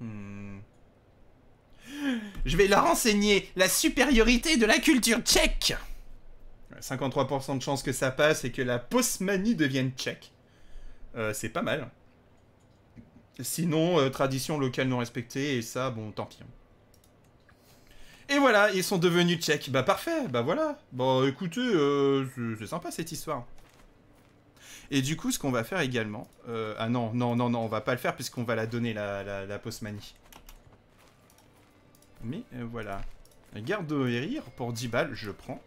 Hmm. Je vais leur enseigner la supériorité de la culture tchèque 53% de chance que ça passe et que la Postmanie devienne tchèque. Euh, c'est pas mal. Sinon, euh, tradition locale non respectée, et ça, bon, tant pis. Hein. Et voilà, ils sont devenus tchèques. Bah parfait, bah voilà. Bon, bah, écoutez, euh, c'est sympa cette histoire. Et du coup, ce qu'on va faire également... Euh, ah non, non, non, non, on va pas le faire puisqu'on va la donner, la, la, la postmanie. Mais euh, voilà. Garde de rire pour 10 balles, je prends.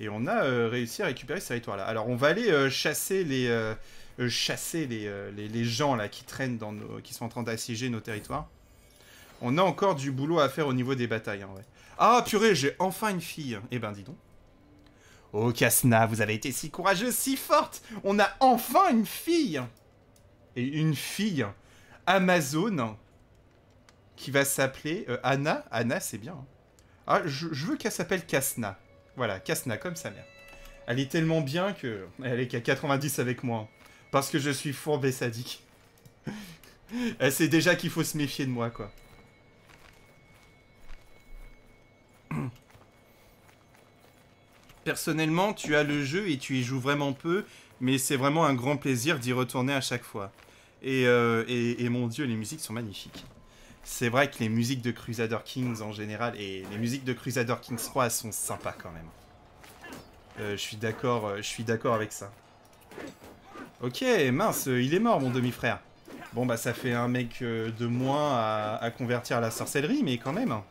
Et on a euh, réussi à récupérer ce territoire-là. Alors, on va aller chasser les... chasser les, gens là qui traînent dans qui sont en train d'assiéger nos territoires. On a encore du boulot à faire au niveau des batailles, en hein, vrai. Ah purée, j'ai enfin une fille. Eh ben dis donc. Oh Casna, vous avez été si courageuse, si forte On a enfin une fille Et une fille Amazon qui va s'appeler euh, Anna. Anna, c'est bien. Hein. Ah, je, veux qu'elle s'appelle Casna. Voilà, Casna, comme sa mère. Elle est tellement bien que elle est qu'à 90 avec moi. Hein. parce que je suis fourbe et sadique. elle sait déjà qu'il faut se méfier de moi, quoi. Personnellement, tu as le jeu et tu y joues vraiment peu, mais c'est vraiment un grand plaisir d'y retourner à chaque fois. Et, euh, mon dieu, les musiques sont magnifiques. C'est vrai que les musiques de Crusader Kings en général et les musiques de Crusader Kings 3 sont sympas quand même. Euh, je suis d'accord, euh, je suis d'accord avec ça. Ok, mince, il est mort mon demi-frère. Bon bah ça fait un mec de moins à, à convertir à la sorcellerie, mais quand même. Hein.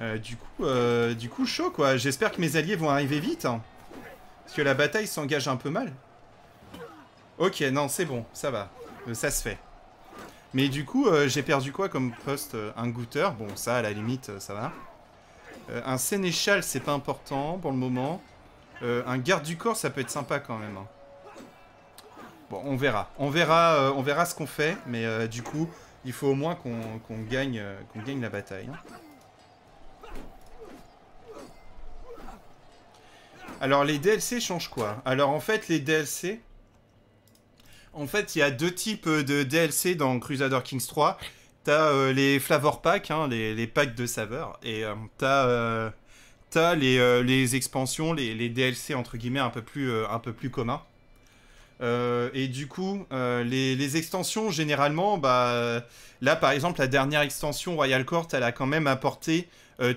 Euh, du coup, euh, du coup, chaud quoi. J'espère que mes alliés vont arriver vite. Hein. Parce que la bataille s'engage un peu mal. Ok, non, c'est bon, ça va. Euh, ça se fait. Mais du coup, j'ai perdu quoi comme poste Un goûteur, bon ça à la limite, ça va. un sénéchal, c'est pas important pour le moment. un garde du corps, ça peut être sympa quand même. Hein. Bon, on verra. On verra, on verra ce qu'on fait, mais du coup, il faut au moins qu'on gagne, qu'on gagne la bataille. Hein. Alors les DLC changent quoi Alors en fait les DLC... En fait il y a deux types euh, de DLC dans Crusader Kings 3. T'as euh, les flavor packs, hein, les, packs de saveurs, et euh, t'as les, expansions, les, les, DLC entre guillemets un peu plus, un peu plus communs. et du coup, les, extensions généralement, bah, là par exemple la dernière extension Royal Court, elle a quand même apporté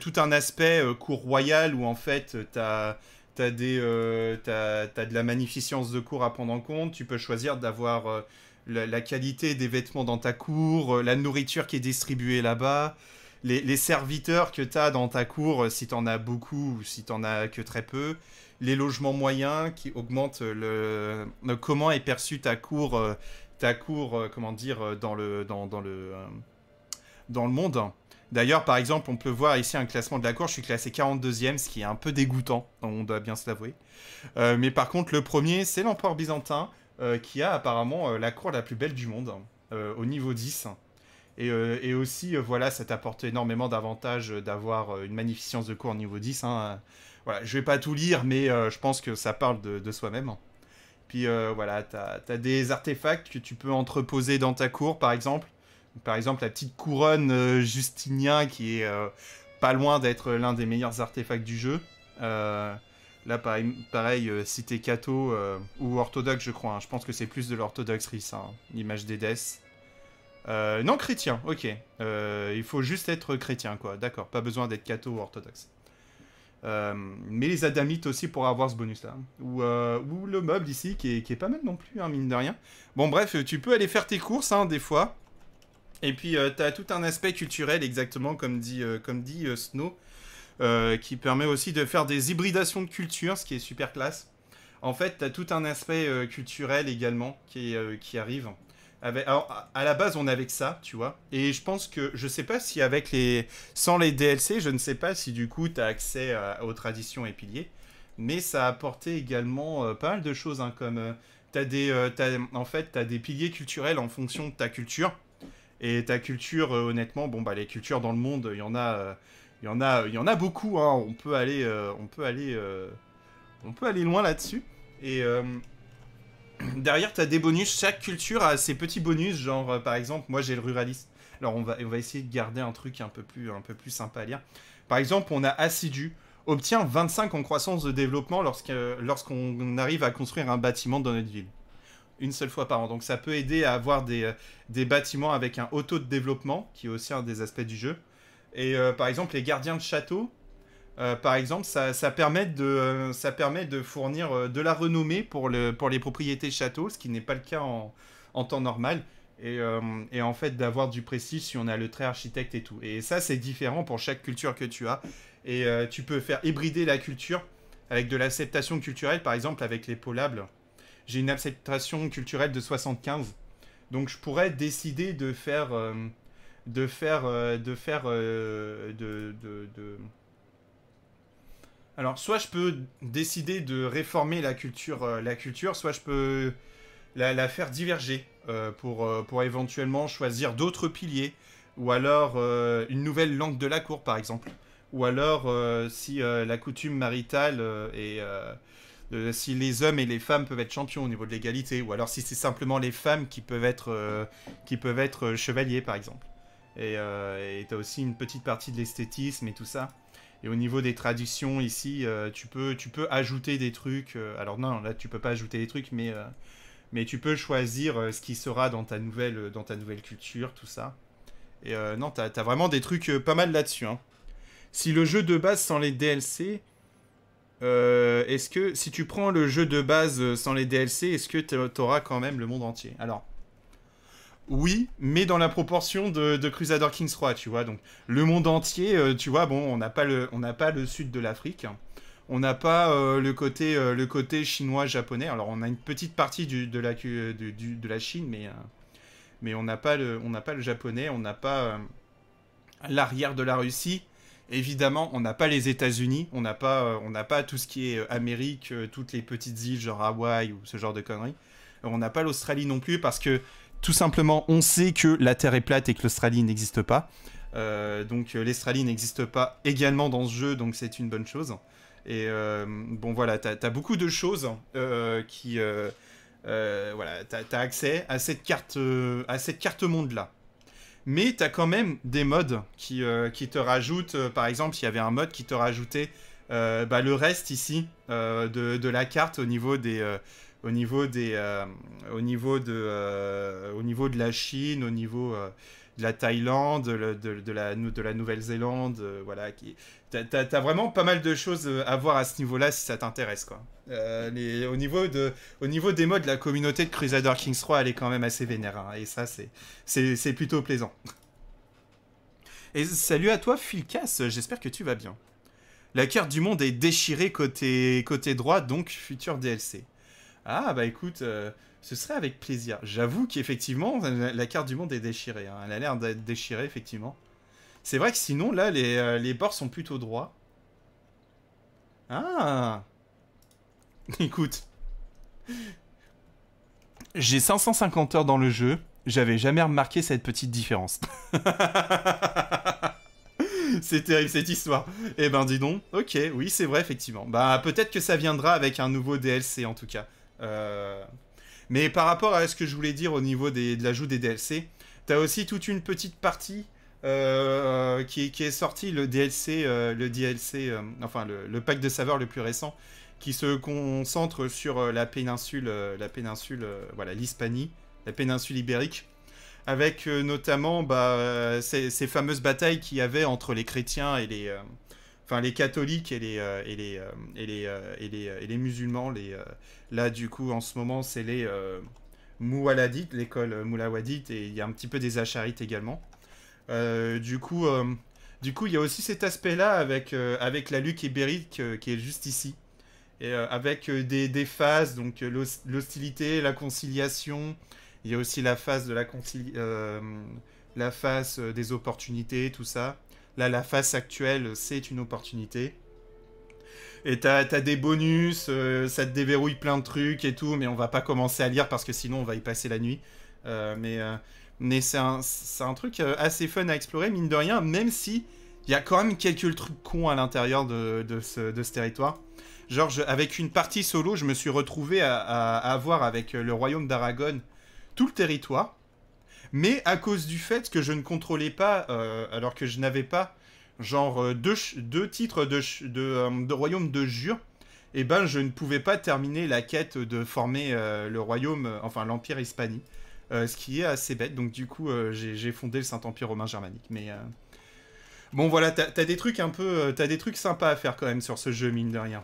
tout un aspect court royal où en fait t'as euh, t'as de la magnificence de cours à prendre en compte. Tu peux choisir d'avoir euh, la, qualité des vêtements dans ta cour, euh, la nourriture qui est distribuée là-bas, les, serviteurs que t'as dans ta cour, si t'en as beaucoup ou si t'en as que très peu, les logements moyens qui augmentent comment est perçue ta cour, ta cour, comment dire, dans le dans, le dans le monde. D'ailleurs, par exemple, on peut voir ici un classement de la cour. Je suis classé 42e, ce qui est un peu dégoûtant, on doit bien se l'avouer. Euh, mais par contre, le premier, c'est l'empereur byzantin, euh, qui a apparemment euh, la cour la plus belle du monde, au niveau 10. Et, aussi, voilà, ça t'apporte énormément d'avantages d'avoir une magnificence de cour au niveau 10. Hein. Voilà, je vais pas tout lire, mais je pense que ça parle de, soi-même. Puis voilà, tu as des artefacts que tu peux entreposer dans ta cour, par exemple. Par exemple, la petite couronne euh, Justinien qui est euh, pas loin d'être l'un des meilleurs artefacts du jeu. Euh, là, pareil, pareil cité ou orthodoxe, je crois. Hein. Je pense que c'est plus de l'orthodoxerie, hein, ça. L'image des non, chrétien, ok. il faut juste être chrétien, quoi. D'accord, pas besoin d'être catho ou orthodoxe. mais les adamites aussi pour avoir ce bonus-là. Ou, le meuble ici, qui est, pas mal non plus, hein, mine de rien. Bon, bref, tu peux aller faire tes courses, des fois. Et puis, euh, tu as tout un aspect culturel, exactement comme dit, euh, comme dit euh, Snow, qui permet aussi de faire des hybridations de cultures, ce qui est super classe. En fait, tu as tout un aspect culturel également qui, arrive. alors, à la base, on avait que ça, tu vois. Et je pense que, je sais pas si avec les. Sans les DLC, je ne sais pas si du coup, tu as accès aux traditions et piliers. Mais ça a apporté également pas mal de choses, hein, comme. en fait, tu as des piliers culturels en fonction de ta culture. Et ta culture, euh, honnêtement, bon, bah, les cultures dans le monde, il y en a, euh, il y en a, il y en a beaucoup. Hein. On peut aller, euh, on peut aller, on peut aller loin là-dessus. Et derrière, tu as des bonus. Chaque culture a ses petits bonus. Genre, par exemple, moi, j'ai le ruraliste. Alors, on va, on va essayer de garder un truc un peu plus, un peu plus sympa à lire. Par exemple, on a assidu. Obtient 25 en croissance de développement lorsqu'on arrive à construire un bâtiment dans notre ville une seule fois par an. Donc ça peut aider à avoir des, euh, des bâtiments avec un haut taux de développement, qui est aussi un des aspects du jeu. Et euh, par exemple, les gardiens de château, euh, par exemple, ça, permet de, ça permet de fournir de la renommée pour, le, pour les propriétés château. ce qui n'est pas le cas en, temps normal. Et, et en fait, d'avoir du précis si on a le trait architecte et tout. Et ça, c'est différent pour chaque culture que tu as. Et tu peux faire hybrider la culture avec de l'acceptation culturelle, par exemple avec les polables j'ai une acceptation culturelle de 75. Donc je pourrais décider de faire euh, de faire euh, de faire euh, de, alors soit je peux décider de réformer la culture la culture soit je peux la, faire diverger pour pour éventuellement choisir d'autres piliers ou alors une nouvelle langue de la cour par exemple ou alors si la coutume maritale est euh, si les hommes et les femmes peuvent être champions au niveau de l'égalité, ou alors si c'est simplement les femmes qui peuvent être, euh, euh, chevaliers, par exemple. Et t'as aussi une petite partie de l'esthétisme et tout ça. Et au niveau des traditions, ici, tu, peux, ajouter des trucs. alors non, là tu peux pas ajouter des trucs, mais, tu peux choisir ce qui sera dans ta nouvelle, dans ta nouvelle culture, tout ça. Et non, t'as as vraiment des trucs pas mal là-dessus. Hein. Si le jeu de base sans les DLC euh, est-ce que si tu prends le jeu de base euh, sans les DLC, est-ce que tu auras quand même le monde entier Alors, oui, mais dans la proportion de, Crusader Kings 3, tu vois. Donc, le monde entier, euh, tu vois, bon, on n'a pas, le, pas le sud de l'Afrique. On n'a pas le côté, côté chinois-japonais. Alors, on a une petite partie de, la, de la Chine, mais, mais on n'a pas, pas le japonais, on n'a pas l'arrière de la Russie. Évidemment, on n'a pas les États-Unis, on n'a pas, euh, on n'a pas tout ce qui est euh, Amérique, euh, toutes les petites îles genre Hawaï ou ce genre de conneries. On n'a pas l'Australie non plus parce que tout simplement, on sait que la Terre est plate et que l'Australie n'existe pas. donc l'Australie n'existe pas également dans ce jeu, donc c'est une bonne chose. Et bon voilà, t'as as beaucoup de choses qui... voilà, t'as as accès à cette carte, à cette carte monde-là. Mais tu as quand même des modes qui, euh, te rajoutent, euh, par exemple, il y avait un mode qui te rajoutait euh, bah, le reste ici de, de, la carte au niveau des... au niveau des, au niveau de, au niveau de la Chine, au niveau de la Thaïlande, de, la, Nouvelle-Zélande. Euh, voilà, qui... T'as as vraiment pas mal de choses euh, à voir à ce niveau-là si ça t'intéresse. quoi. Euh, au, niveau de, au niveau des modes, la communauté de Crusader Kings 3, elle est quand même assez vénère. Hein, et ça, c'est plutôt plaisant. Et salut à toi, Fulcas, j'espère que tu vas bien. La carte du monde est déchirée côté, côté droit, donc futur DLC. Ah, bah écoute... Ce serait avec plaisir. J'avoue qu'effectivement, la carte du monde est déchirée. Hein. Elle a l'air d'être déchirée, effectivement. C'est vrai que sinon, là, les, euh, les bords sont plutôt droits. Ah Écoute. J'ai 550 heures dans le jeu. J'avais jamais remarqué cette petite différence. c'est terrible cette histoire. Eh ben dis donc. Ok, oui, c'est vrai, effectivement. Bah peut-être que ça viendra avec un nouveau DLC en tout cas. Euh... Mais par rapport à ce que je voulais dire au niveau de l'ajout des DLC, tu as aussi toute une petite partie euh, euh, qui, est sortie, le DLC, euh, le DLC enfin le, pack de saveurs le plus récent, qui se concentre sur la péninsule, la péninsule, voilà, l'Hispanie, la péninsule ibérique, avec notamment bah, ces, fameuses batailles qu'il y avait entre les chrétiens et les enfin les catholiques et les euh, et les euh, et les, euh, et les, musulmans les là du coup en ce moment c'est les moualadites l'école moulawadite et il y a un petit peu des acharites également du coup du coup il y a aussi cet aspect là avec avec la lutte ibérique qui est juste ici et avec des, des, phases donc l'hostilité la conciliation il y a aussi la phase de la la phase des opportunités tout ça Là, la face actuelle, c'est une opportunité. Et t'as des bonus, euh, ça te déverrouille plein de trucs et tout, mais on va pas commencer à lire parce que sinon on va y passer la nuit. Euh, mais euh, mais c'est un, truc assez fun à explorer, mine de rien, même si il y a quand même quelques trucs cons à l'intérieur de, ce, territoire. Genre, avec une partie solo, je me suis retrouvé à, à avoir avec le royaume d'Aragon tout le territoire mais à cause du fait que je ne contrôlais pas, euh, alors que je n'avais pas, genre, euh, deux, deux titres de, euh, de, royaume de jure, et eh ben, je ne pouvais pas terminer la quête de former le royaume, enfin l'Empire hispanie. ce qui est assez bête, donc du coup, j'ai fondé le Saint-Empire romain germanique. Mais bon, voilà, t'as as des trucs un peu. T'as des trucs sympas à faire quand même sur ce jeu, mine de rien.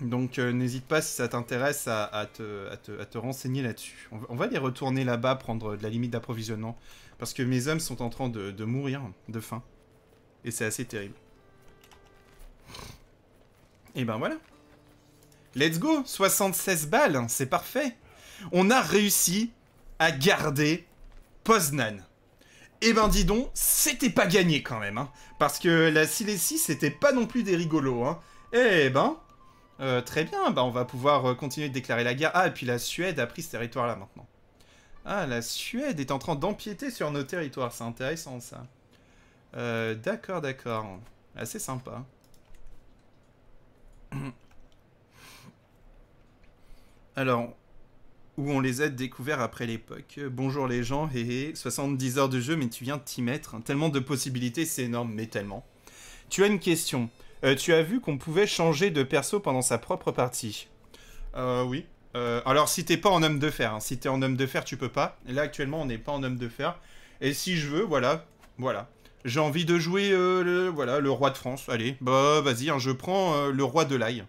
Donc euh, n'hésite pas si ça t'intéresse à, te, renseigner là-dessus. On, va aller retourner là-bas prendre de la limite d'approvisionnement. Parce que mes hommes sont en train de, mourir de faim. Et c'est assez terrible. Et ben voilà. Let's go 76 balles, c'est parfait. On a réussi à garder Poznan. Et eh ben dis donc, c'était pas gagné quand même, hein. parce que la Silésie, c'était pas non plus des rigolos. Hein. Eh ben, euh, très bien, bah on va pouvoir euh, continuer de déclarer la guerre. Ah, et puis la Suède a pris ce territoire-là maintenant. Ah, la Suède est en train d'empiéter sur nos territoires. C'est intéressant, ça. Euh, d'accord, d'accord. Assez sympa. Alors, où on les a découverts après l'époque. Bonjour les gens, hé 70 heures de jeu, mais tu viens de t'y mettre. Tellement de possibilités, c'est énorme, mais tellement. Tu as une question. Euh, tu as vu qu'on pouvait changer de perso pendant sa propre partie euh, Oui. Euh, alors, si t'es pas en homme de fer, hein, si t'es en homme de fer, tu peux pas. Là, actuellement, on n'est pas en homme de fer. Et si je veux, voilà, voilà. J'ai envie de jouer euh, le, voilà, le roi de France. Allez, bah vas-y, hein, je prends le roi de l'ail,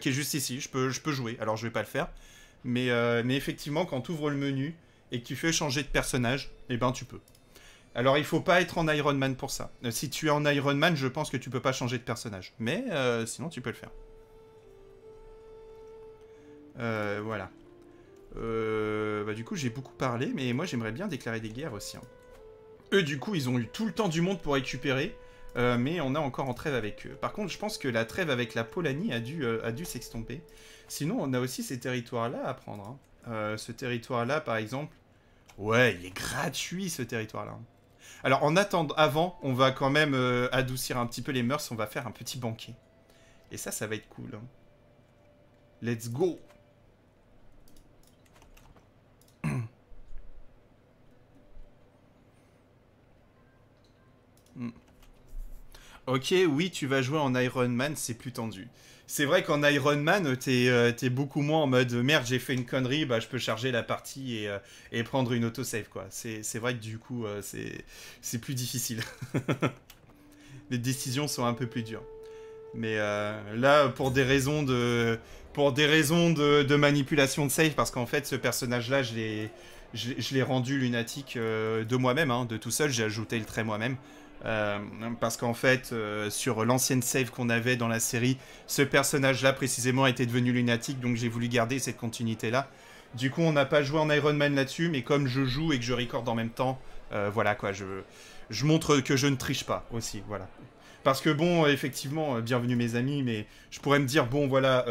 qui est juste ici. Je peux, je peux jouer, alors je vais pas le faire. Mais, mais effectivement, quand tu ouvres le menu et que tu fais changer de personnage, eh ben tu peux. Alors il faut pas être en Iron Man pour ça. Euh, si tu es en Iron Man, je pense que tu peux pas changer de personnage. Mais euh, sinon tu peux le faire. Euh, voilà. Bah, du coup j'ai beaucoup parlé, mais moi j'aimerais bien déclarer des guerres aussi. Hein. Eux du coup ils ont eu tout le temps du monde pour récupérer, mais on a encore en trêve avec eux. Par contre je pense que la trêve avec la Polanie a dû, a dû s'extomper. Sinon on a aussi ces territoires-là à prendre. Hein. ce territoire-là par exemple... Ouais, il est gratuit ce territoire-là. Hein. Alors en attendant, avant, on va quand même euh, adoucir un petit peu les mœurs, on va faire un petit banquet. Et ça, ça va être cool. Hein. Let's go Ok, oui, tu vas jouer en Iron Man, c'est plus tendu. C'est vrai qu'en Iron Man, t'es euh, beaucoup moins en mode merde, j'ai fait une connerie, bah je peux charger la partie et, euh, prendre une autosave quoi. C'est vrai que du coup, euh, c'est plus difficile. Les décisions sont un peu plus dures. Mais là, pour des raisons de pour des raisons de, manipulation de save, parce qu'en fait, ce personnage-là, je l'ai rendu lunatique de moi-même, hein. de tout seul, j'ai ajouté le trait moi-même. Euh, parce qu'en fait, euh, sur l'ancienne save qu'on avait dans la série, ce personnage-là précisément était devenu lunatique, donc j'ai voulu garder cette continuité-là. Du coup, on n'a pas joué en Iron Man là-dessus, mais comme je joue et que je recorde en même temps, euh, voilà quoi, je, je montre que je ne triche pas aussi, voilà. Parce que bon, effectivement, bienvenue mes amis, mais je pourrais me dire, bon voilà,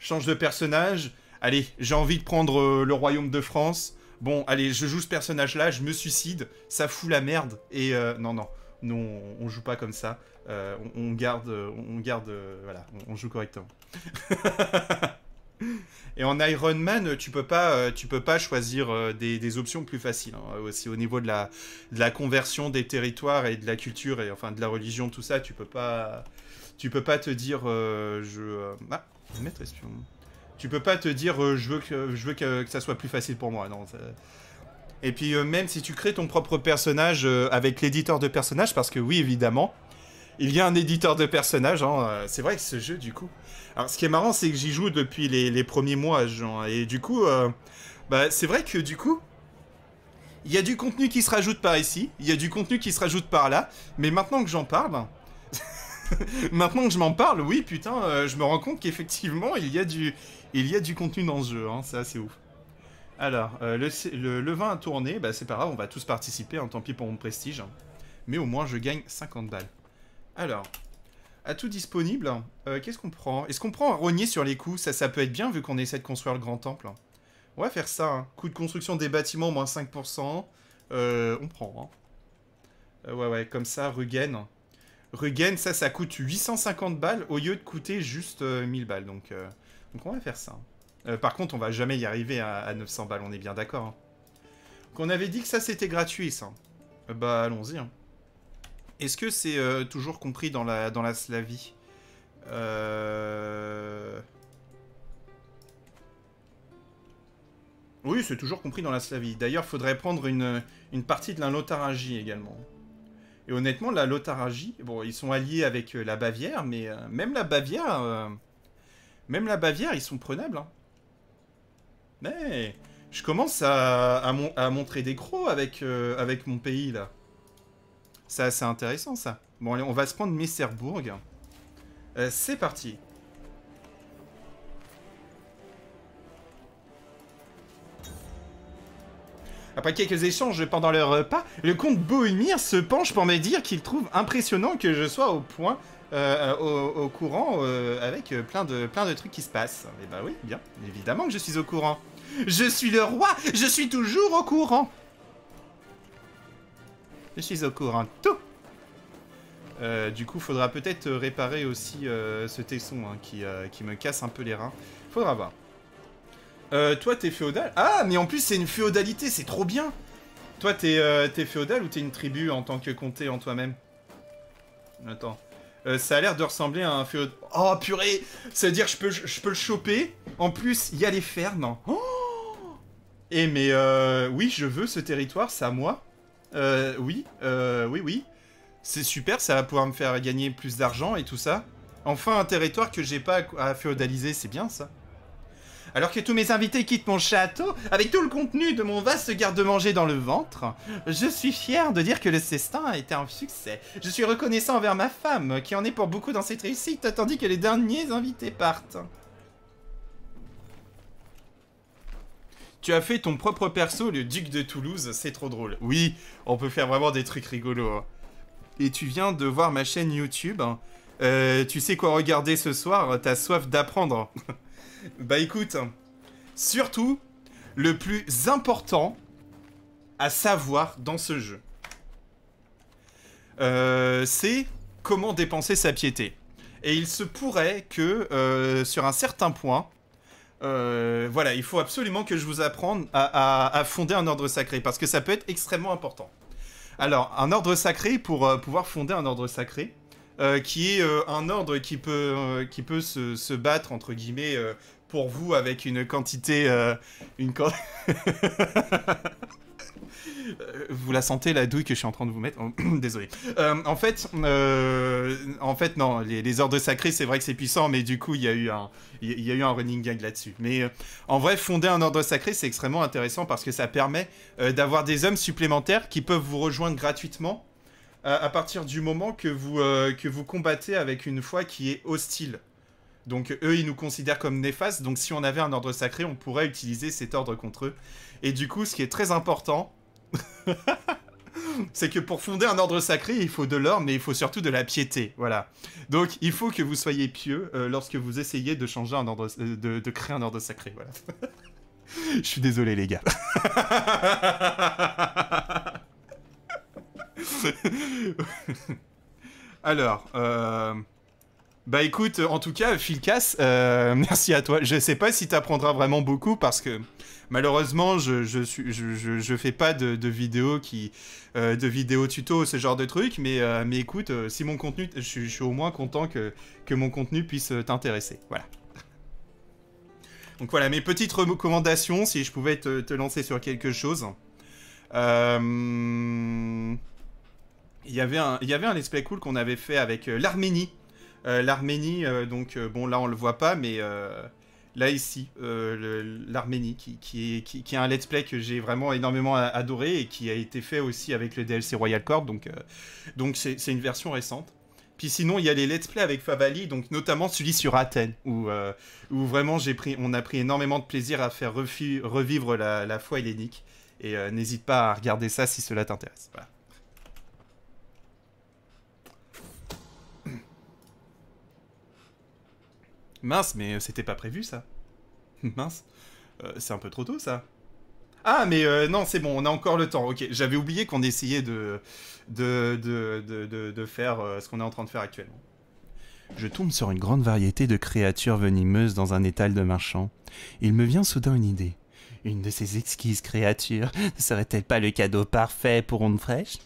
change de personnage, allez, j'ai envie de prendre le royaume de France, bon, allez, je joue ce personnage-là, je me suicide, ça fout la merde. Et euh, non, non, non, on, joue pas comme ça. Euh, on, garde, on garde, euh, voilà, on, joue correctement. Et en Iron Man, tu peux pas, tu peux pas choisir des, options plus faciles. Hein. Aussi au niveau de la, conversion des territoires et de la culture et enfin de la religion, tout ça, tu peux pas, tu peux pas te dire, je, ah, maître tu peux pas te dire euh, je veux, que, je veux que, ça soit plus facile pour moi. Non, Et puis euh, même si tu crées ton propre personnage euh, avec l'éditeur de personnage, parce que oui évidemment, il y a un éditeur de personnage, hein, c'est vrai que ce jeu du coup. Alors ce qui est marrant c'est que j'y joue depuis les, premiers mois, genre, et du coup, bah, c'est vrai que du coup, il y a du contenu qui se rajoute par ici, il y a du contenu qui se rajoute par là, mais maintenant que j'en parle, Maintenant que je m'en parle, oui, putain, euh, je me rends compte qu'effectivement, il, y a du... il y a du contenu dans ce jeu, ça hein, c'est ouf. Alors, euh, le, le, vin a tourné, bah, c'est pas grave, on va tous participer, hein, tant pis pour mon prestige. Hein. Mais au moins, je gagne 50 balles. Alors, à tout disponible, euh, qu'est-ce qu'on prend Est-ce qu'on prend un rogner sur les coups Ça, ça peut être bien, vu qu'on essaie de construire le grand temple. On va faire ça, coût de construction des bâtiments, moins 5%. on prend, ouais, ouais, comme ça, Rugen. Rugen, ça, ça coûte 850 balles au lieu de coûter juste 1000 euh, balles. Donc, euh, donc on va faire ça. Euh, par contre, on va jamais y arriver à, 900 balles, on est bien d'accord. Hein. Donc on avait dit que ça, c'était gratuit, ça. Bah, allons-y. Hein. Est-ce que c'est toujours compris dans la, dans la Slavie Oui, c'est toujours compris dans la Slavie. D'ailleurs, faudrait prendre une, une partie de la Lotharingie également. Et honnêtement, la Lotharingie, bon, ils sont alliés avec euh, la Bavière, mais euh, même la Bavière, euh, même la Bavière, ils sont prenables. Hein. Mais je commence à, montrer des crocs avec, mon pays, là. C'est assez intéressant, ça. Bon, allez, on va se prendre Messerbourg. C'est parti. Après quelques échanges pendant leur repas, le comte Bohemir se penche pour me dire qu'il trouve impressionnant que je sois au point, euh, au, courant, euh, avec plein de, plein de trucs qui se passent. Et eh bah ben oui, bien, évidemment que je suis au courant. Je suis le roi, je suis toujours au courant. Je suis au courant tout. Euh, du coup, faudra peut-être réparer aussi ce tesson hein, qui, qui me casse un peu les reins. Faudra voir. Euh, toi, t'es féodal Ah, mais en plus, c'est une féodalité, c'est trop bien Toi, t'es euh, féodal ou t'es une tribu en tant que comté en toi-même Attends. Euh, ça a l'air de ressembler à un féodal... Oh, purée cest veut dire je peux, je peux le choper. En plus, il y a les fermes. Oh Eh, mais oui, je veux ce territoire, c'est à moi. oui, oui, oui. C'est super, ça va pouvoir me faire gagner plus d'argent et tout ça. Enfin, un territoire que j'ai pas à féodaliser, c'est bien, ça. Alors que tous mes invités quittent mon château, avec tout le contenu de mon vaste garde-manger dans le ventre, je suis fier de dire que le cestin a été un succès. Je suis reconnaissant envers ma femme, qui en est pour beaucoup dans cette réussite, tandis que les derniers invités partent. Tu as fait ton propre perso, le duc de Toulouse, c'est trop drôle. Oui, on peut faire vraiment des trucs rigolos. Hein. Et tu viens de voir ma chaîne YouTube. Hein. Euh, tu sais quoi regarder ce soir, t'as soif d'apprendre. Bah écoute, surtout, le plus important à savoir dans ce jeu, euh, c'est comment dépenser sa piété. Et il se pourrait que, euh, sur un certain point, euh, voilà, il faut absolument que je vous apprenne à, fonder un ordre sacré, parce que ça peut être extrêmement important. Alors, un ordre sacré, pour pouvoir fonder un ordre sacré, qui est un ordre qui peut, qui peut se, se, battre entre guillemets pour vous avec une quantité... Euh, une euh, vous la sentez la douille que je suis en train de vous mettre oh, Désolé. Euh, en fait, en fait non, les, ordres sacrés, c'est vrai que c'est puissant, mais du coup, il y a eu un, il y a eu un running gag là-dessus. Mais en vrai, fonder un ordre sacré, c'est extrêmement intéressant parce que ça permet d'avoir des hommes supplémentaires qui peuvent vous rejoindre gratuitement à, à partir du moment que vous que vous combattez avec une foi qui est hostile. Donc eux, ils nous considèrent comme néfastes, donc si on avait un ordre sacré, on pourrait utiliser cet ordre contre eux. Et du coup, ce qui est très important, c'est que pour fonder un ordre sacré, il faut de l'or, mais il faut surtout de la piété, voilà. Donc il faut que vous soyez pieux euh, lorsque vous essayez de changer un ordre, euh, de, créer un ordre sacré, voilà. Je suis désolé les gars. Alors, euh, bah écoute, en tout cas, Filcas, euh, merci à toi. Je sais pas si tu apprendras vraiment beaucoup parce que malheureusement, je je, je, fais pas de, vidéos qui euh, de vidéos tuto, ce genre de truc. Mais euh, mais écoute, si mon contenu, je, suis au moins content que que mon contenu puisse t'intéresser. Voilà. Donc voilà mes petites recommandations. Si je pouvais te, lancer sur quelque chose. Il y avait un il y avait un cool qu'on avait fait avec l'Arménie. Euh, L'Arménie, euh, donc euh, bon là on le voit pas, mais là ici, l'Arménie, qui, qui, qui, est un let's play que j'ai vraiment énormément adoré et qui a été fait aussi avec le DLC Royal Court, donc donc c'est une version récente. Puis sinon, il y a les let's play avec Favali, donc notamment celui sur Athènes, où, où vraiment on a pris énormément de plaisir à faire revivre la, la foi hellénique. Et n'hésite pas à regarder ça si cela t'intéresse. Voilà. Mince, mais euh, c'était pas prévu ça. Mince, euh, c'est un peu trop tôt ça. Ah, mais euh, non, c'est bon, on a encore le temps. Ok, j'avais oublié qu'on essayait de, de, faire ce qu'on est en train de faire actuellement. Je tombe sur une grande variété de créatures venimeuses dans un étal de marchand. Il me vient soudain une idée. Une de ces exquises créatures ne serait-elle pas le cadeau parfait pour Onde Fraîche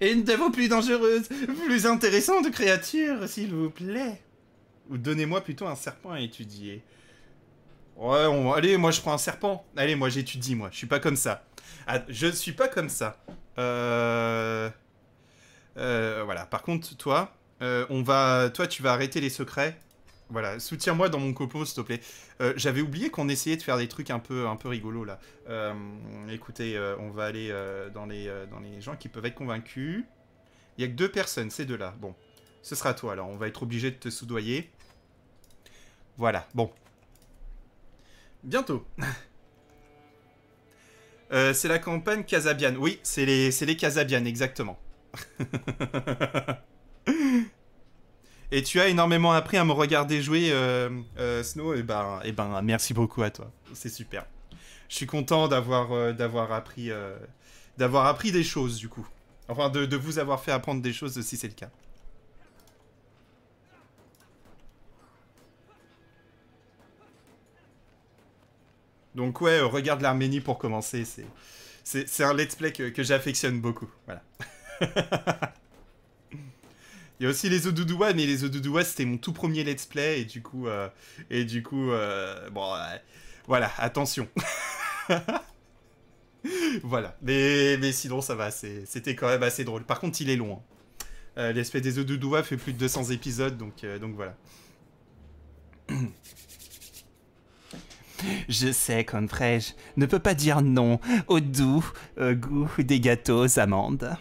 et une vos plus dangereuses, plus intéressantes créatures, s'il vous plaît. Ou donnez-moi plutôt un serpent à étudier. Ouais, allez, moi je prends un serpent. Allez, moi j'étudie, moi. Je suis pas comme ça. Je ah, je suis pas comme ça. Euh... Euh, voilà. Par contre, toi, euh, on va, toi, tu vas arrêter les secrets voilà, soutiens-moi dans mon copo, s'il te plaît. Euh, j'avais oublié qu'on essayait de faire des trucs un peu, un peu rigolos, là. Euh, écoutez, euh, on va aller dans, les, dans les gens qui peuvent être convaincus. Il y a que deux personnes, ces deux-là. Bon, ce sera toi, alors. On va être obligé de te soudoyer. Voilà, bon. Bientôt. c'est la campagne Casabian. Oui, c'est les, les Casabian, exactement. et tu as énormément appris à me regarder jouer euh, euh, Snow. Et eh ben, et eh ben, merci beaucoup à toi. C'est super. Je suis content d'avoir euh, d'avoir appris d'avoir appris des choses du coup. Enfin, de, de, vous avoir fait apprendre des choses si c'est le cas. Donc ouais, regarde l'Arménie pour commencer, c'est un let's play que, que j'affectionne beaucoup, voilà. Il y a aussi les de mais les de c'était mon tout premier let's play, et du coup, euh, et du coup, euh, bon, euh, voilà, attention. voilà, mais, sinon, ça va, c'était quand même assez drôle. Par contre, il est loin Hein. des The fait plus de 200 épisodes, donc, donc voilà. Je sais qu'un ne peut pas dire non au doux goût des gâteaux amandes.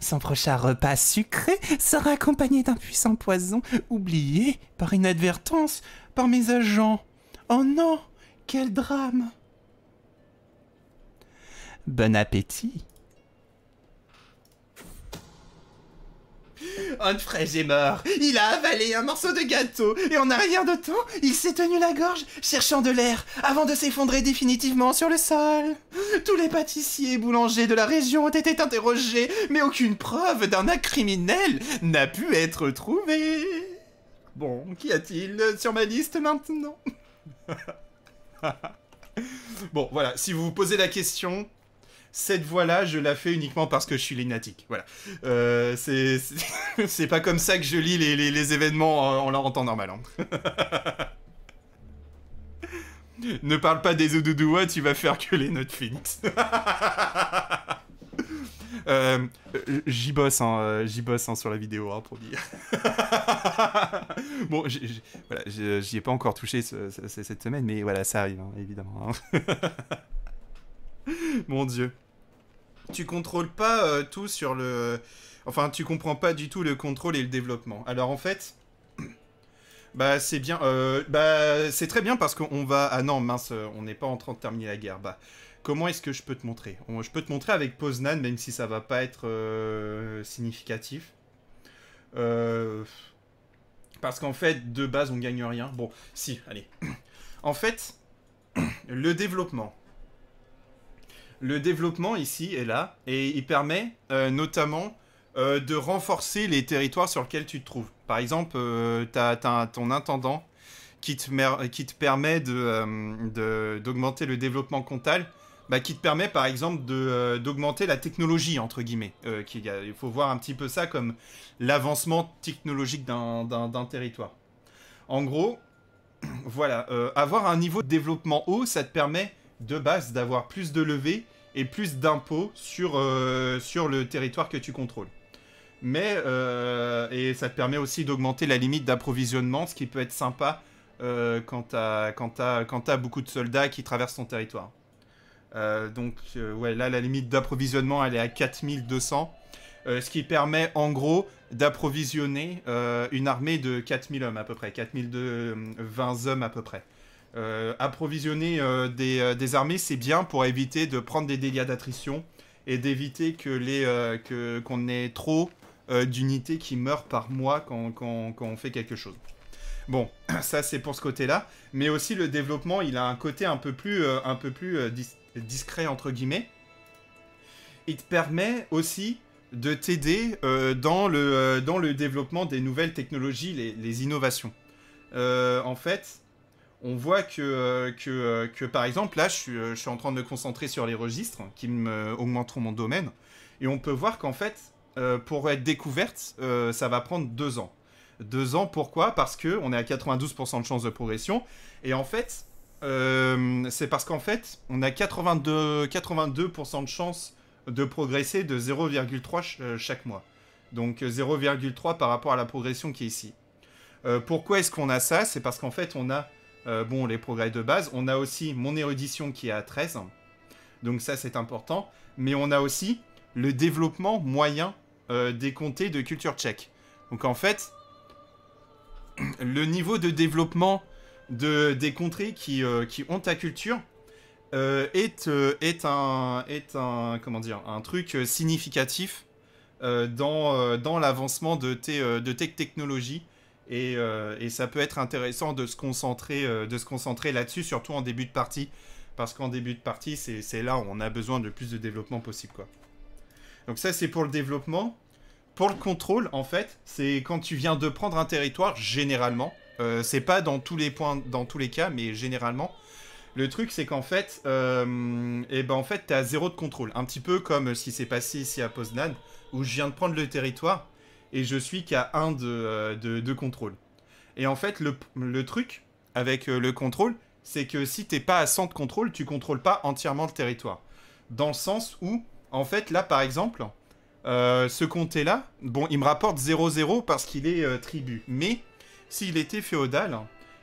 Son prochain repas sucré sera accompagné d'un puissant poison oublié par inadvertance par mes agents. Oh non, quel drame Bon appétit Onfray est mort. Il a avalé un morceau de gâteau et en arrière de temps, il s'est tenu la gorge, cherchant de l'air, avant de s'effondrer définitivement sur le sol. Tous les pâtissiers et boulangers de la région ont été interrogés, mais aucune preuve d'un acte criminel n'a pu être trouvée. Bon, qu'y a-t-il sur ma liste maintenant Bon, voilà, si vous vous posez la question, cette voix-là, je la fais uniquement parce que je suis lénatique. Voilà. Euh, c'est pas comme ça que je lis les, les, événements en, leur temps normal. Hein. ne parle pas des oudoudouas, tu vas faire que les notes Phoenix. Euh, j'y bosse, hein, j'y hein, sur la vidéo, hein, pour dire. bon, j'y ai pas encore touché cette semaine, mais voilà, ça arrive, évidemment. Mon dieu. Tu contrôles pas euh, tout sur le... Enfin, tu comprends pas du tout le contrôle et le développement. Alors en fait... Bah c'est bien, euh, bah c'est très bien parce qu'on va... Ah non, mince, euh, on n'est pas en train de terminer la guerre. Bah, comment est-ce que je peux te montrer Je peux te montrer avec Poznan, même si ça va pas être significatif. Parce qu'en fait, de base, on gagne rien. Bon, si, allez. En fait, le développement le développement ici est là et il permet euh, notamment euh, de renforcer les territoires sur lesquels tu te trouves. Par exemple, euh, tu as, ton intendant qui te, qui te permet d'augmenter de, d'augmenter le développement comptable, bah, qui te permet par exemple d'augmenter la technologie, entre guillemets. il, il faut voir un petit peu ça comme l'avancement technologique d'un territoire. En gros, voilà, avoir un niveau de développement haut, ça te permet de base d'avoir plus de levées et plus d'impôts sur, euh, sur le territoire que tu contrôles. Mais, euh, et ça te permet aussi d'augmenter la limite d'approvisionnement, ce qui peut être sympa euh, quand t'as beaucoup de soldats qui traversent ton territoire. donc, ouais, là, la limite d'approvisionnement, elle est à 4200, ce qui permet en gros d'approvisionner une armée de 4000 hommes à peu près, 4020 hommes à peu près. Euh, approvisionner euh, euh, des, armées, c'est bien pour éviter de prendre des dégâts d'attrition et d'éviter que les qu'on ait trop d'unités qui meurent par mois quand, on fait quelque chose. Bon, ça c'est pour ce côté-là, mais aussi le développement, il a un côté un peu plus, un peu plus discret entre guillemets. Il te permet aussi de t'aider dans, le, dans le développement des nouvelles technologies, les, les innovations. en fait, on voit que, euh, euh, que, par exemple, là, euh, je suis, en train de me concentrer sur les registres qui augmenteront mon domaine. Et on peut voir qu'en fait, pour être découverte, ça va prendre deux ans. Deux ans, pourquoi Parce que on est à 92% de chance de progression. Et en fait, c'est parce qu'en fait, on a 82, 82% de chance de progresser de 0,3 chaque mois. Donc 0,3 par rapport à la progression qui est ici. pourquoi est-ce qu'on a ça C'est parce qu'en fait, on a euh, bon, les progrès de base. On a aussi mon érudition qui est à 13. Donc ça, c'est important. Mais on a aussi le développement moyen euh, des comtés de culture tchèque. Donc en fait, le niveau de développement des contrées euh, qui, ont ta culture est, un, truc significatif dans, l'avancement de tes technologies euh, et, ça peut être intéressant de se concentrer, euh, de se concentrer là-dessus, surtout en début de partie. Parce qu'en début de partie, c'est là où on a besoin de plus de développement possible. Quoi. Donc ça, c'est pour le développement. Pour le contrôle, en fait, c'est quand tu viens de prendre un territoire, généralement. Euh, c'est pas dans tous les points, dans tous les cas, mais généralement. Le truc, c'est qu'en fait, euh, et eh ben en fait, t'as zéro de contrôle. Un petit peu comme ce qui s'est passé ici à Poznan, où je viens de prendre le territoire et je suis qu'à 1 euh, de, contrôle. Et en fait, le, truc avec euh, le contrôle, c'est que si t'es pas à 100 de contrôle, tu contrôles pas entièrement le territoire. Dans le sens où, en fait, là par exemple, euh, ce comté-là, bon, il me rapporte 0-0 parce qu'il est tribu. Mais s'il était féodal,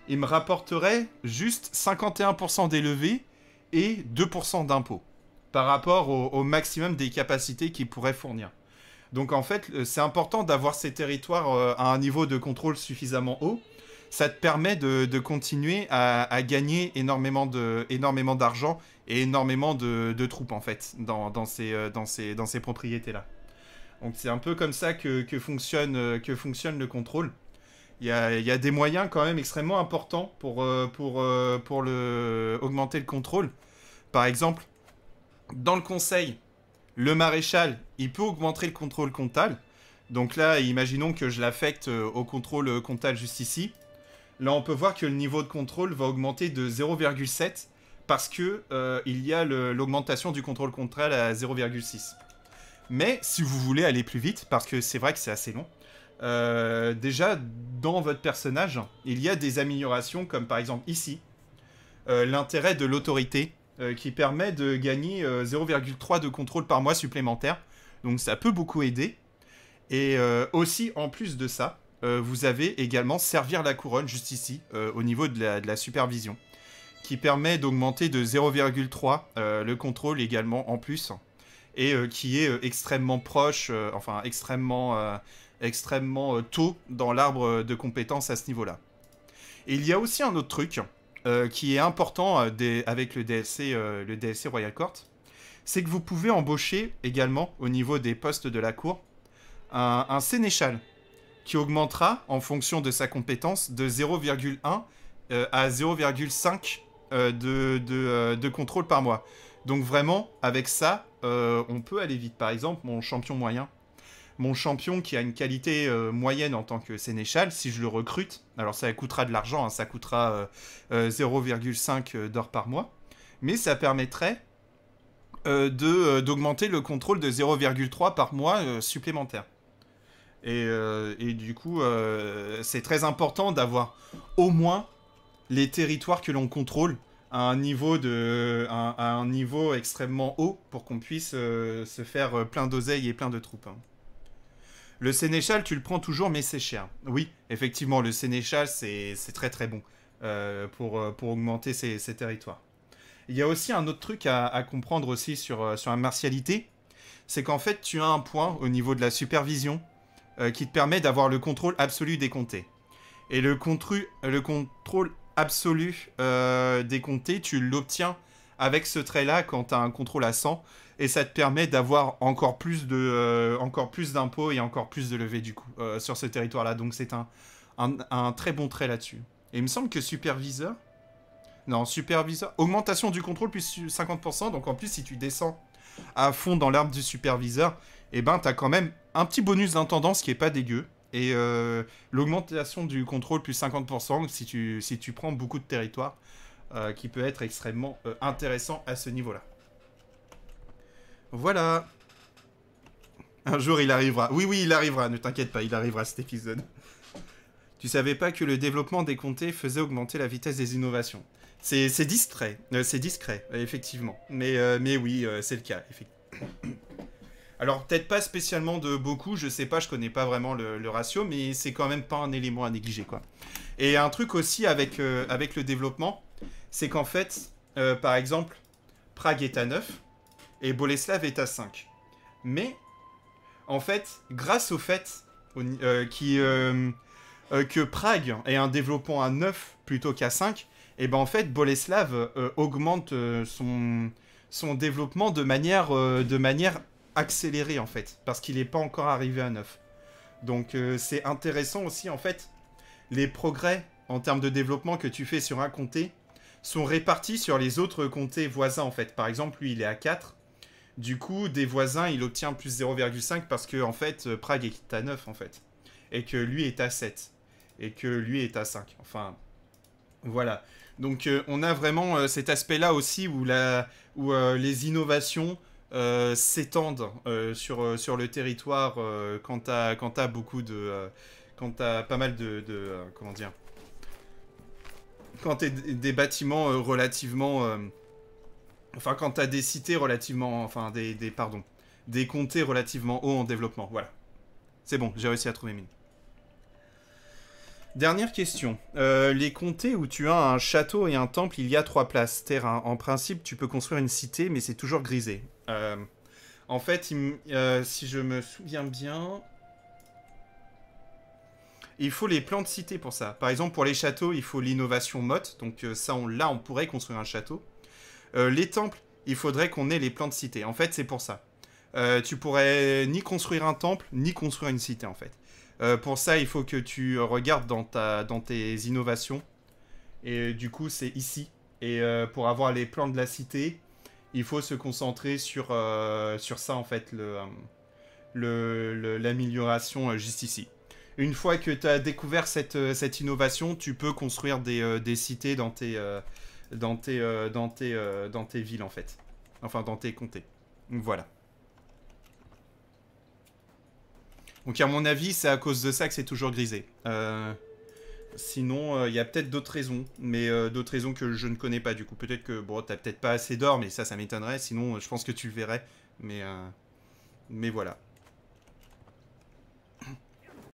il me rapporterait juste 51% des et 2% d'impôts par rapport au, maximum des capacités qu'il pourrait fournir. Donc en fait, euh, c'est important d'avoir ces territoires euh, à un niveau de contrôle suffisamment haut. Ça te permet de, continuer à, gagner énormément d'argent énormément et énormément de, troupes en fait dans, ces, euh, dans dans ces propriétés-là. Donc c'est un peu comme ça que, fonctionne, que fonctionne le contrôle. Il y, a, des moyens quand même extrêmement importants pour, pour, pour le, augmenter le contrôle. Par exemple, dans le conseil, le maréchal, il peut augmenter le contrôle comptable. Donc là, imaginons que je l'affecte euh, au contrôle euh, comptable juste ici. Là, on peut voir que le niveau de contrôle va augmenter de 0,7 parce que euh, il y a l'augmentation du contrôle comptable à 0,6. Mais si vous voulez aller plus vite, parce que c'est vrai que c'est assez long, déjà dans votre personnage, il y a des améliorations comme par exemple ici, l'intérêt de l'autorité euh, qui permet de gagner 0,3 euh, de contrôle par mois supplémentaire. Donc ça peut beaucoup aider. Et euh, aussi, en plus de ça, vous avez également Servir la couronne, juste ici, au niveau de la, de la, supervision, qui permet d'augmenter de 0,3 le contrôle également en plus, et qui est extrêmement proche, enfin extrêmement extrêmement tôt dans l'arbre de compétences à ce niveau-là. Et il y a aussi un autre truc euh, qui est important euh, avec le DLC, euh, le DLC Royal Court, c'est que vous pouvez embaucher également au niveau des postes de la cour un, sénéchal qui augmentera en fonction de sa compétence de 0,1 à 0,5 de, contrôle par mois. Donc vraiment, avec ça, on peut aller vite. Par exemple, mon champion moyen, mon champion qui a une qualité euh, moyenne en tant que sénéchal, si je le recrute, alors ça coûtera de l'argent, hein, ça coûtera 0,5 euh, euh, d'or par mois, mais ça permettrait de d'augmenter le contrôle de 0,3 par mois supplémentaire. Et, du coup, c'est très important d'avoir au moins les territoires que l'on contrôle à un niveau de un niveau extrêmement haut pour qu'on puisse se faire plein d'oseilles et plein de troupes. Hein. Le Sénéchal, tu le prends toujours, mais c'est cher. Oui, effectivement, le Sénéchal, c'est très très bon euh, pour, euh, pour augmenter ses territoires. Il y a aussi un autre truc à, comprendre aussi sur, euh, sur la martialité, c'est qu'en fait, tu as un point au niveau de la supervision qui te permet d'avoir le contrôle absolu des comtés. Et le, le contrôle absolu des comtés, tu l'obtiens avec ce trait-là quand tu as un contrôle à 100 et ça te permet d'avoir encore plus de euh, encore plus d'impôts et encore plus de levées du coup euh, sur ce territoire là donc c'est un, un, très bon trait là-dessus et il me semble que superviseur non superviseur augmentation du contrôle plus 50% donc en plus si tu descends à fond dans l'arbre du superviseur et eh ben t'as quand même un petit bonus d'intendance qui est pas dégueu et euh, l'augmentation du contrôle plus 50% si tu, si tu prends beaucoup de territoire qui peut être extrêmement intéressant à ce niveau là voilà. Un jour, il arrivera. Oui, oui, il arrivera. Ne t'inquiète pas, il arrivera cet épisode. Tu savais pas que le développement des comtés faisait augmenter la vitesse des innovations. C'est discret, euh, c'est discret, effectivement. Mais, euh, mais oui, euh, c'est le cas. Alors peut-être pas spécialement de beaucoup, je sais pas, je connais pas vraiment le, ratio, mais c'est quand même pas un élément à négliger quoi. Et un truc aussi avec, avec le développement, c'est qu'en fait, par exemple, Prague est à 9, et Boleslav est à 5. Mais, en fait, grâce au fait euh, euh, euh, que Prague ait un développement à 9 plutôt qu'à 5, et eh ben en fait, Boleslav augmente son, développement de manière, de manière accélérée, en fait, parce qu'il n'est pas encore arrivé à 9. Donc c'est intéressant aussi, en fait, les progrès en termes de développement que tu fais sur un comté sont répartis sur les autres comtés voisins en fait. Par exemple, lui, il est à 4, du coup, des voisins, il obtient plus 0,5 parce que, en fait, euh, Prague est à 9, en fait. Et que lui est à 7. Et que lui est à 5. Enfin, voilà. Donc, euh, on a vraiment euh, cet aspect-là aussi où, la, où les innovations s'étendent sur, sur le territoire quand t'as beaucoup de. Quand t'as pas mal de. comment dire Quand t'es des bâtiments relativement Enfin, quand tu as des cités relativement. Enfin, des, des, Pardon. Des comtés relativement hauts en développement. Voilà. C'est bon, j'ai réussi à trouver mine. Dernière question. Euh, les comtés où tu as un château et un temple, il y a trois places terrain. En principe, tu peux construire une cité, mais c'est toujours grisé. Euh, en fait, euh, si je me souviens bien, il faut les plans de cité pour ça. Par exemple, pour les châteaux, il faut l'innovation motte. Donc ça, on, là, on pourrait construire un château. Euh, les temples, il faudrait qu'on ait les plans de cité. En fait, c'est pour ça. Euh, tu pourrais ni construire un temple, ni construire une cité, en fait. Euh, pour ça, il faut que tu regardes dans, tes innovations. Et du coup, c'est ici. Et pour avoir les plans de la cité, il faut se concentrer sur, ça, en fait, l'amélioration le, juste ici une fois que tu as découvert cette, innovation, tu peux construire des, cités dans tes, dans tes, euh, dans, euh, villes en fait. Enfin dans tes comtés. voilà. Donc à mon avis c'est à cause de ça que c'est toujours grisé. Euh, sinon il y a peut-être d'autres raisons. Mais d'autres raisons que je ne connais pas du coup. Peut-être que bon t'as peut-être pas assez d'or mais ça ça m'étonnerait. Sinon je pense que tu le verrais. Mais, mais voilà.